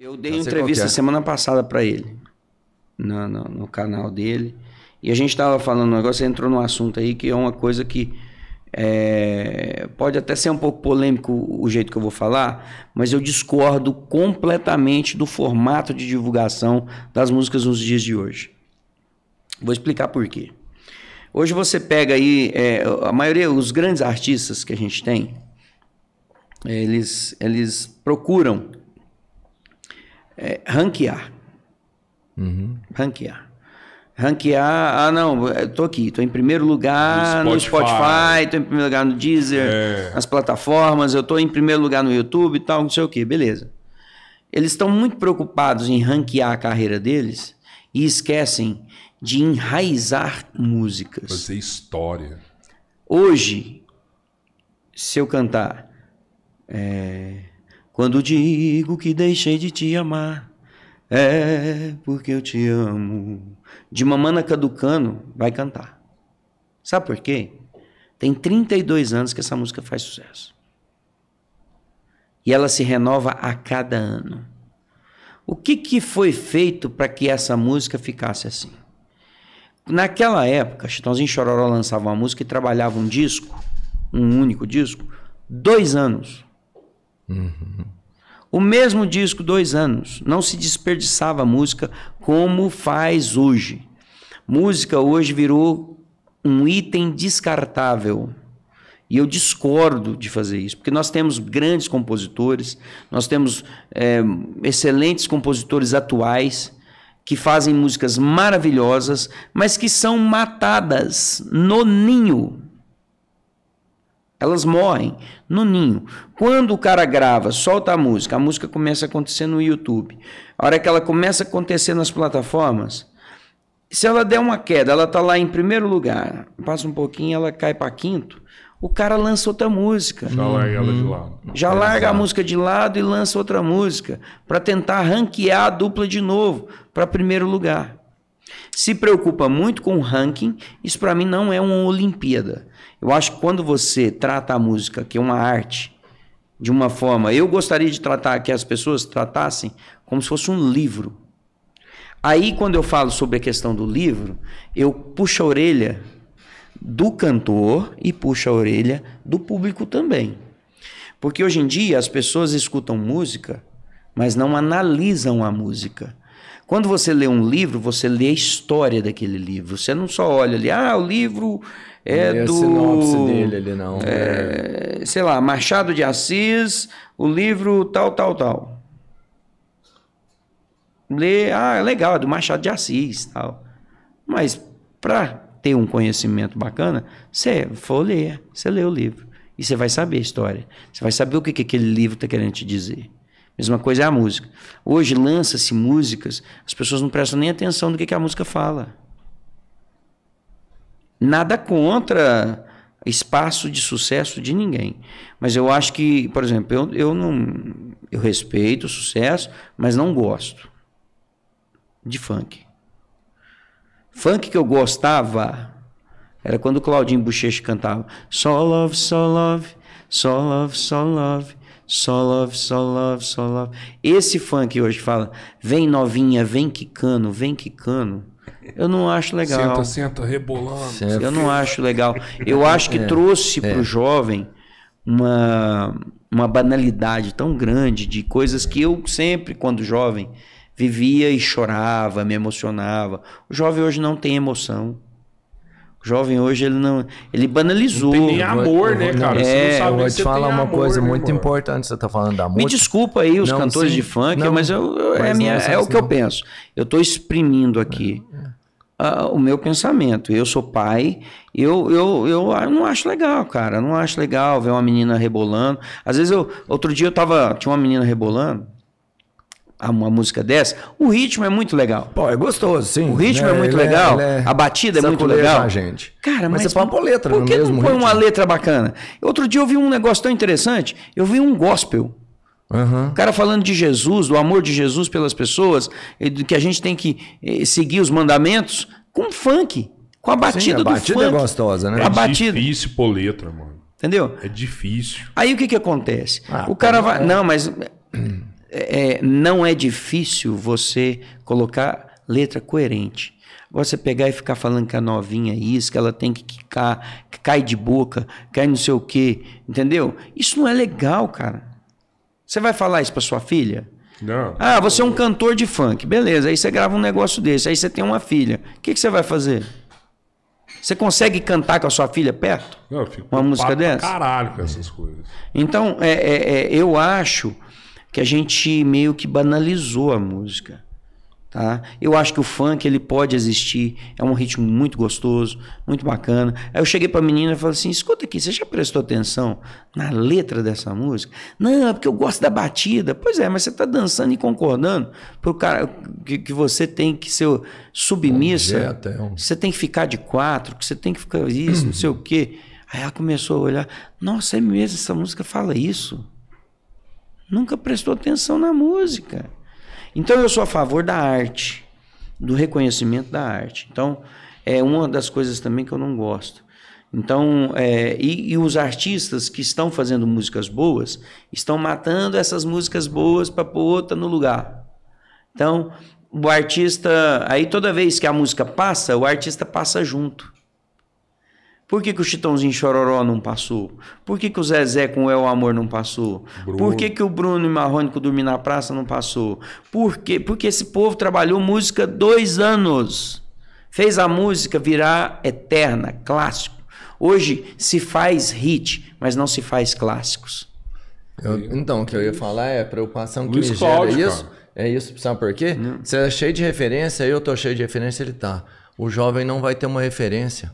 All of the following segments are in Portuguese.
Eu dei Não entrevista é. semana passada para ele, no, no, no, canal dele. E a gente estava falando um negócio, entrou num assunto aí que é uma coisa que é, pode até ser um pouco polêmico o jeito que eu vou falar, mas eu discordo completamente do formato de divulgação das músicas nos dias de hoje. Vou explicar por quê. Hoje você pega aí, é, a maioria, os grandes artistas que a gente tem, eles, eles procuram é, ranquear. Uhum. Ranquear. Ranquear, ah não, estou é, aqui, estou em primeiro lugar no Spotify, estou em primeiro lugar no Deezer, é. nas plataformas, eu estou em primeiro lugar no YouTube e tal, não sei o que, beleza. Eles estão muito preocupados em ranquear a carreira deles e esquecem de enraizar músicas. Fazer história. Hoje, se eu cantar é, quando digo que deixei de te amar, é porque eu te amo. De Mamana Caducano vai cantar. Sabe por quê? Tem 32 anos que essa música faz sucesso. E ela se renova a cada ano. O que, que foi feito para que essa música ficasse assim? Naquela época, Chitãozinho Chororó lançava uma música e trabalhava um disco, um único disco, dois anos. Uhum. O mesmo disco, dois anos. Não se desperdiçava música como faz hoje. Música hoje virou um item descartável. E eu discordo de fazer isso, porque nós temos grandes compositores, nós temos é, excelentes compositores atuais que fazem músicas maravilhosas, mas que são matadas no ninho. Elas morrem no ninho. Quando o cara grava, solta a música, a música começa a acontecer no YouTube. A hora que ela começa a acontecer nas plataformas, se ela der uma queda, ela tá lá em primeiro lugar, passa um pouquinho, ela cai para quinto, o cara lança outra música. Já uhum. larga ela de uhum. lado. Já é larga a música de lado e lança outra música para tentar ranquear a dupla de novo para primeiro lugar. Se preocupa muito com o ranking, isso para mim não é uma Olimpíada. Eu acho que quando você trata a música, que é uma arte, de uma forma. Eu gostaria de tratar que as pessoas tratassem como se fosse um livro. Aí, quando eu falo sobre a questão do livro, eu puxo a orelha do cantor e puxo a orelha do público também. Porque hoje em dia as pessoas escutam música, mas não analisam a música. Quando você lê um livro, você lê a história daquele livro. Você não só olha ali, ah, o livro é não do. A sinopse dele ali, não. É, é, sei lá, Machado de Assis, o livro tal, tal, tal. Lê, ah, é legal, é do Machado de Assis tal. Mas para ter um conhecimento bacana, você for ler, você lê o livro. E você vai saber a história. Você vai saber o que, que aquele livro está querendo te dizer. Mesma coisa é a música. Hoje lança-se músicas, as pessoas não prestam nem atenção do que, que a música fala. Nada contra espaço de sucesso de ninguém. Mas eu acho que, por exemplo, eu, eu não. Eu respeito o sucesso, mas não gosto de funk. Funk que eu gostava era quando o Claudinho Bochecha cantava Só love, só love, só love, só love. Só love, só love, só love. Esse funk hoje fala, vem novinha, vem quicando, vem quicando. Eu não acho legal. Senta, senta, rebolando. É eu não acho legal. Eu acho que é, trouxe é. para o jovem uma, uma banalidade tão grande de coisas que eu sempre, quando jovem, vivia e chorava, me emocionava. O jovem hoje não tem emoção. O jovem hoje ele não, ele banalizou. Não tem nem amor, né, cara? Não, é, você não vou te falar uma amor, coisa muito importante. Você tá falando da música. Me desculpa aí os não, cantores sim, de funk, não, mas, eu, é mas é, minha, é o que eu penso. Eu estou exprimindo aqui. Uh, o meu pensamento. Eu sou pai, eu, eu, eu, eu não acho legal, cara. Eu não acho legal ver uma menina rebolando. Às vezes eu. Outro dia eu tava. Tinha uma menina rebolando uma música dessa, o ritmo é muito legal. Pô, é gostoso, sim. O ritmo é né? é muito ele é- legal, é, é... a batida é muito legal. gente. Cara, mas, mas você põe uma letra por que não põe uma letra bacana? Outro dia eu vi um negócio tão interessante, eu vi um gospel. Uhum. O cara falando de Jesus, do amor de Jesus pelas pessoas, que a gente tem que eh, seguir os mandamentos com funk, com a batida sim, a do funk. A batida é gostosa, né? É a batida. difícil pôr letra, mano. Entendeu? É difícil. Aí o que que acontece? Ah, o cara tá. vai... Não, mas... É, é, não é difícil você colocar letra coerente. você pegar e ficar falando que a novinha é isso, que ela tem que quicar, que cai de boca, cai não sei o quê, entendeu? Isso não é legal, cara. Você vai falar isso para sua filha? Não. Ah, você é um cantor de funk. Beleza, aí você grava um negócio desse, aí você tem uma filha. O que, que você vai fazer? Você consegue cantar com a sua filha perto? Não, eu fico uma música dessa? Caralho, com essas coisas. Então, é, é, é eu acho que a gente meio que banalizou a música. Tá? Eu acho que o funk ele pode existir, é um ritmo muito gostoso, muito bacana. Aí eu cheguei pra menina e falei assim: escuta aqui, você já prestou atenção na letra dessa música? Não, é porque eu gosto da batida. Pois é, mas você tá dançando e concordando pro cara que, que você tem que ser submissa, Objeto, é um... você tem que ficar de quatro, que você tem que ficar isso, não sei o quê. Aí ela começou a olhar: nossa, é mesmo, essa música fala isso nunca prestou atenção na música. Então eu sou a favor da arte, do reconhecimento da arte. Então é uma das coisas também que eu não gosto. Então, é, e, e, os artistas que estão fazendo músicas boas estão matando essas músicas boas para pôr outra no lugar. Então, o artista, aí toda vez que a música passa, o artista passa junto. Por que, que o Chitãozinho Chororó não passou? Por que, que o Zezé com é o El Amor não passou? Bruno. Por que, que o Bruno e Marrone com Dormir na Praça não passou? Por quê? Porque esse povo trabalhou música dois anos. Fez a música virar eterna, clássico. Hoje se faz hit, mas não se faz clássicos. Eu, então, o que eu ia falar é a preocupação que Luiz me gera. Cláudio, é isso? Cara. É isso, sabe por quê? Não. Você é cheio de referência, eu tô cheio de referência, ele tá o jovem não vai ter uma referência.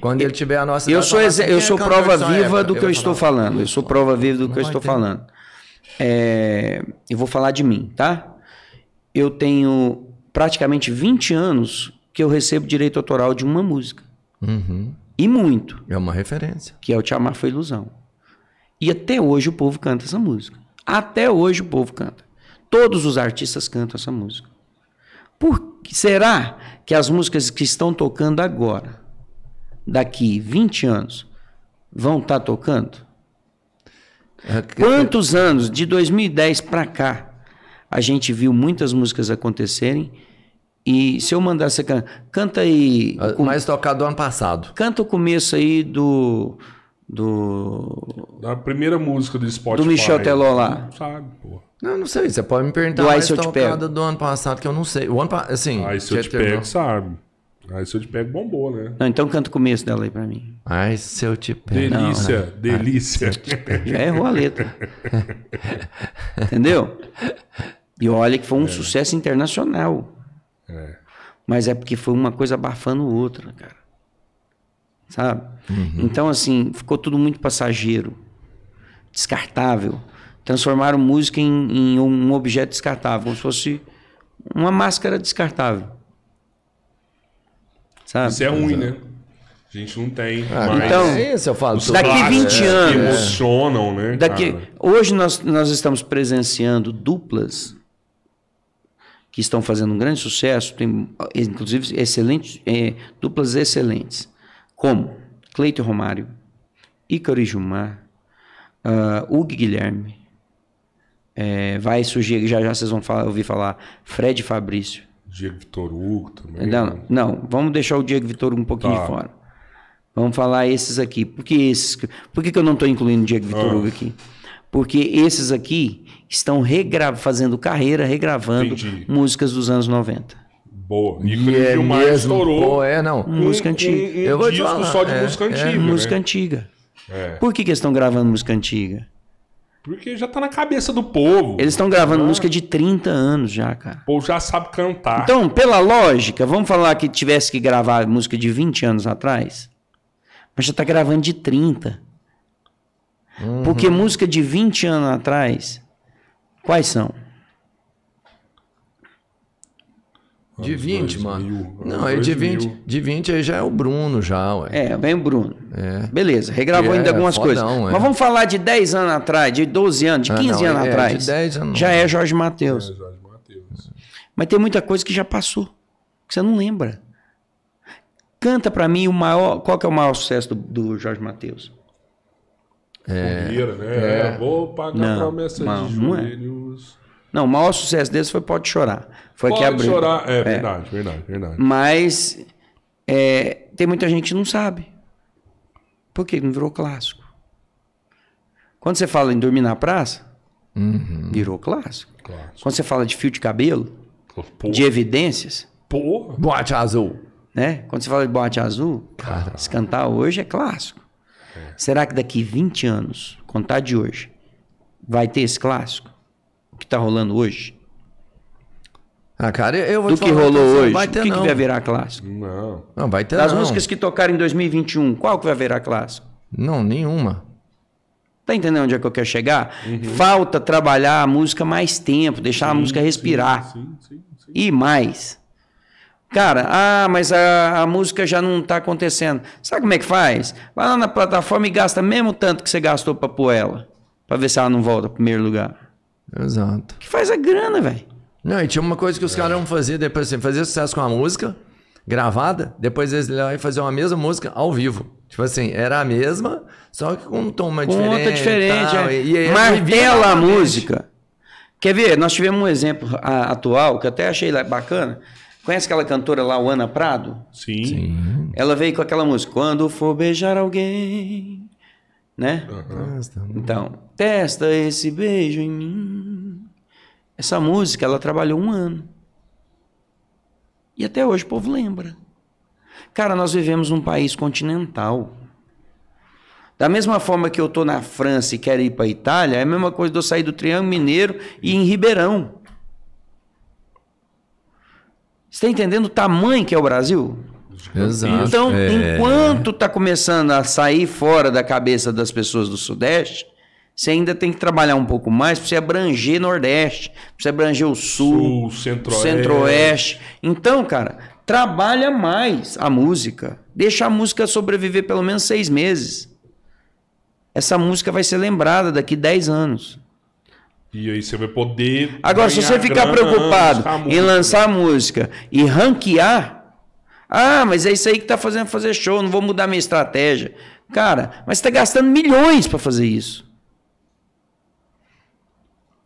Quando ele tiver a nossa Eu sou, eu sou é prova é, viva do que eu estou falando. Eu sou prova viva do que eu estou falando. É, eu vou falar de mim, tá? Eu tenho praticamente 20 anos que eu recebo direito autoral de uma música. Uhum. E muito. É uma referência. Que é o Te Amar Foi Ilusão. E até hoje o povo canta essa música. Até hoje o povo canta. Todos os artistas cantam essa música. Por será que as músicas que estão tocando agora, daqui 20 anos, vão estar tá tocando? Quantos anos, de 2010 para cá, a gente viu muitas músicas acontecerem e se eu mandar você can... canta aí. Ah, mais tocado do ano passado. Canta o começo aí do do. Da primeira música do Spotify. Do Michel Teló lá. Não sabe, porra. Não, não sei. Você pode me perguntar do mais tocada do ano passado, que eu não sei. O ano passado, assim. Aí se eu te pego, sabe. Aí se eu te pego, bombou, né? Não, então canta o começo dela aí pra mim. aí se eu te pego. Delícia, não, delícia. Ai, Já errou a letra. Entendeu? E olha que foi um é. sucesso internacional. É. Mas é porque foi uma coisa abafando outra, cara sabe? Uhum. Então, assim, ficou tudo muito passageiro, descartável. Transformaram música em, em um objeto descartável, como se fosse uma máscara descartável. Sabe? Isso é ruim, né? A gente não tem. Ah, mais. Então, então é isso eu falo. daqui 20 anos. emocionam, né? Daqui, hoje nós, nós estamos presenciando duplas que estão fazendo um grande sucesso, tem inclusive excelentes, é, duplas excelentes como Cleito Romário, Ícaro Gilmar, uh, Hugo Guilherme, é, vai surgir, já já vocês vão falar, ouvir falar, Fred Fabrício. Diego Vitor Hugo também. Não, não, vamos deixar o Diego Vitor um pouquinho tá. de fora. Vamos falar esses aqui. Por que, esses, por que, que eu não estou incluindo o Diego Vitor ah. Hugo aqui? Porque esses aqui estão regra fazendo carreira, regravando Entendi. músicas dos anos 90 boa. E, e é Gilmar mesmo, estourou. é, não. Um, música antiga. Um, um eu vou te falar. só de é, música é, antiga. É, música né? antiga. É. Por que, que eles estão gravando música antiga? Porque já tá na cabeça do povo. Eles estão gravando ah. música de 30 anos já, cara. O povo já sabe cantar. Então, pela lógica, vamos falar que tivesse que gravar música de 20 anos atrás? Mas já tá gravando de 30. Uhum. Porque música de 20 anos atrás, quais são? De 20, mano. Mil, não, é de 20. Mil. De 20 aí já é o Bruno, já, ué. É, vem o Bruno. É. Beleza, regravou que é, ainda algumas fodão, coisas. É. Mas vamos falar de 10 anos atrás, de 12 anos, de 15 ah, não, anos é, atrás. De 10 anos. Já é Jorge Matheus. É, Jorge Matheus. Mas tem muita coisa que já passou, que você não lembra. Canta pra mim o maior. Qual que é o maior sucesso do, do Jorge Matheus? É. Fogueira, né? É. Vou pagar não, promessa não, de joelho. Não é. Não, o maior sucesso deles foi Pode Chorar. Foi Pode que abriu. Chorar, é, é, verdade, verdade, verdade. Mas é, tem muita gente que não sabe. Por que não virou clássico? Quando você fala em dormir na praça, uhum. virou clássico. Quando você fala de fio de cabelo, Porra. de evidências. Porra. Boate azul. Né? Quando você fala de boate azul, Caramba. se cantar hoje é clássico. É. Será que daqui 20 anos, contar de hoje, vai ter esse clássico? que tá rolando hoje? Ah, cara, eu vou Do que rolou hoje? Vai ter, o que, não. que vai virar clássico? Não. Não, vai ter Das não. músicas que tocaram em 2021, qual que vai virar clássico? Não, nenhuma. Tá entendendo onde é que eu quero chegar? Uhum. Falta trabalhar a música mais tempo, deixar sim, a música respirar. Sim, sim, e mais. Cara, ah, mas a, a música já não está acontecendo. Sabe como é que faz? Vai lá na plataforma e gasta mesmo tanto que você gastou para pôr ela. Para ver se ela não volta pro primeiro lugar. Exato. Que faz a grana, velho. Não, e tinha uma coisa que os é. caras iam fazer depois, assim, fazer sucesso com a música gravada, depois eles iam fazer uma mesma música ao vivo. Tipo assim, era a mesma, só que com um tom mais Conta diferente. diferente tal, é. e, e Martela a música. Quer ver? Nós tivemos um exemplo a, atual que eu até achei bacana. Conhece aquela cantora lá, o Ana Prado? Sim. Sim. Ela veio com aquela música, Quando for beijar alguém, né? Uhum. Então, testa esse beijo em mim. Essa música ela trabalhou um ano. E até hoje o povo lembra. Cara, nós vivemos num país continental. Da mesma forma que eu tô na França e quero ir para Itália, é a mesma coisa de eu sair do Triângulo Mineiro e ir em Ribeirão. Você está entendendo o tamanho que é o Brasil? Exato. Então, é. enquanto está começando a sair fora da cabeça das pessoas do Sudeste, você ainda tem que trabalhar um pouco mais para você abranger Nordeste, para você abranger o Sul, Sul Centro-Oeste. Centro-Oeste. Então, cara, trabalha mais a música. Deixa a música sobreviver pelo menos seis meses. Essa música vai ser lembrada daqui dez anos. E aí você vai poder. Agora, se você ficar preocupado música, em lançar a música e ranquear. Ah, mas é isso aí que tá fazendo fazer show, não vou mudar minha estratégia. Cara, mas você tá gastando milhões para fazer isso.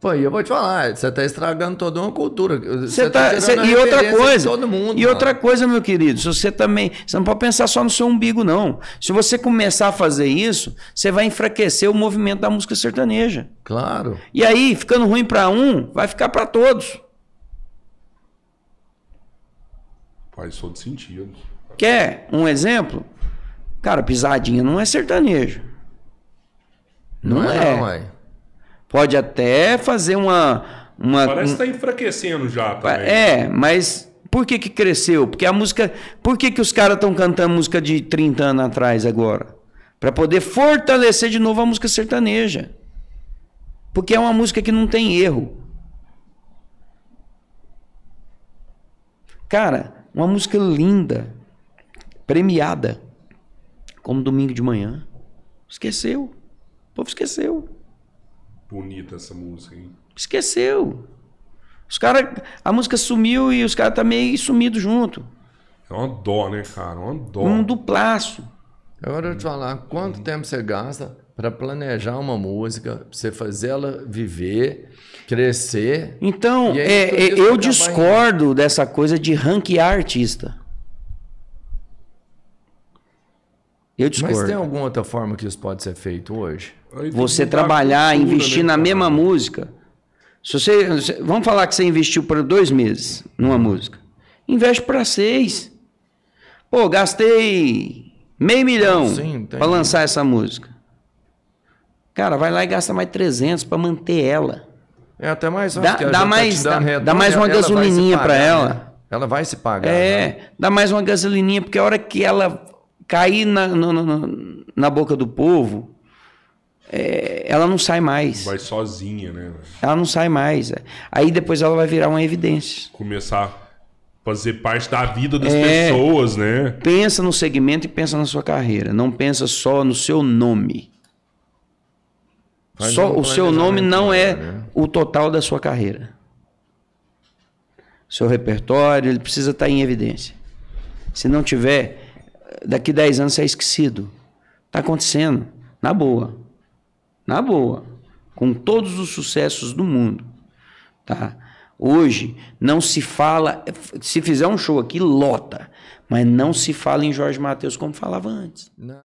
Pô, e eu vou te falar, você está estragando toda uma cultura. Você, você tá, tá cê, e outra coisa, todo mundo, e mano. outra coisa, meu querido, se você também, você não pode pensar só no seu umbigo não. Se você começar a fazer isso, você vai enfraquecer o movimento da música sertaneja. Claro. E aí, ficando ruim para um, vai ficar para todos. Faz todo sentido. Quer um exemplo? Cara, pisadinha não é sertanejo. Não, não é, é. Não, Pode até fazer uma. uma Parece que está enfraquecendo já É, mas por que, que cresceu? Porque a música. Por que, que os caras estão cantando música de 30 anos atrás agora? Para poder fortalecer de novo a música sertaneja. Porque é uma música que não tem erro. Cara, uma música linda, premiada, como domingo de manhã. Esqueceu. O povo esqueceu bonita essa música, hein? Esqueceu. Os caras. A música sumiu e os caras tá meio sumido junto. É uma dó, né, cara? Uma dó. Um duplaço. Agora eu te falar, quanto tempo você gasta para planejar uma música, pra você fazer ela viver, crescer? Então, é, é eu discordo dessa coisa de ranquear artista. Eu discordo. Mas tem alguma outra forma que isso pode ser feito hoje? Você trabalhar, cultura, investir né, na mesma música. Se você, vamos falar que você investiu para dois meses numa música. Investe para seis. Pô, gastei meio milhão para lançar essa música. Cara, vai lá e gasta mais 300 para manter ela. É até mais. Tá dá, dá mais, tá dá, dá, mais uma gasolininha para ela. Né? Ela vai se pagar. É, né? dá mais uma gasolininha, porque a hora que ela cair na, na boca do povo, é, ela não sai mais. Vai sozinha, né? Ela não sai mais. É. Aí depois ela vai virar uma evidência. Começar a fazer parte da vida das é, pessoas, né? Pensa no segmento e pensa na sua carreira. Não pensa só no seu nome. Faz só um o seu nome não é né? o total da sua carreira. Seu repertório, ele precisa estar em evidência. Se não tiver, daqui 10 anos você é esquecido. Tá acontecendo, na boa. Na boa. Com todos os sucessos do mundo. Tá? Hoje não se fala, se fizer um show aqui, lota, mas não se fala em Jorge Matheus como falava antes. Não.